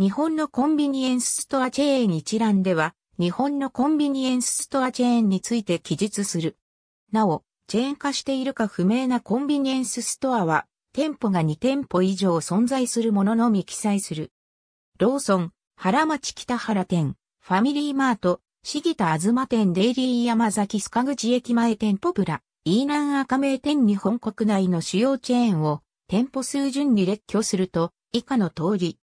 日本のコンビニエンスストアチェーン一覧では、日本のコンビニエンスストアチェーンについて記述する。なお、チェーン化しているか不明なコンビニエンスストアは、店舗が2店舗以上存在するもののみ記載する。ローソン、原町北原店、ファミリーマート、シギタ東店デイリー山崎須賀口駅前店舗プラ、イーラン赤名店日本国内の主要チェーンを店舗数順に列挙すると、以下の通り、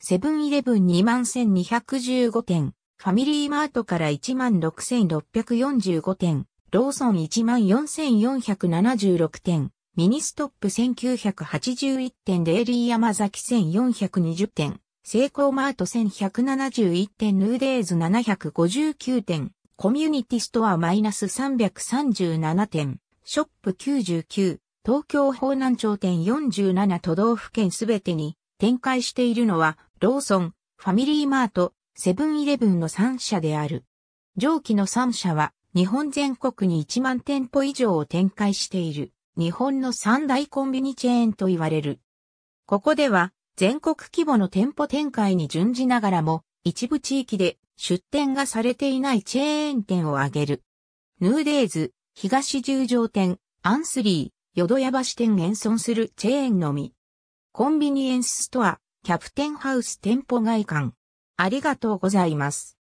セブンイレブン21215点、ファミリーマートから16645点、ローソン14476点、ミニストップ1981点デイリー山崎1420点、セイコーマート1171点ヌーデイズ759点、コミュニティストアマイナス337点、ショップ99、東京方南町店47都道府県すべてに展開しているのはローソン、ファミリーマート、セブンイレブンの3社である。上記の3社は日本全国に1万店舗以上を展開している日本の三大コンビニチェーンと言われる。ここでは全国規模の店舗展開に準じながらも一部地域で出店がされていないチェーン店を挙げる。ヌーデイズ、東十条店、アンスリー、淀屋橋店現存するチェーンのみ。コンビニエンスストア、キャプテンハウス店舗外観。ありがとうございます。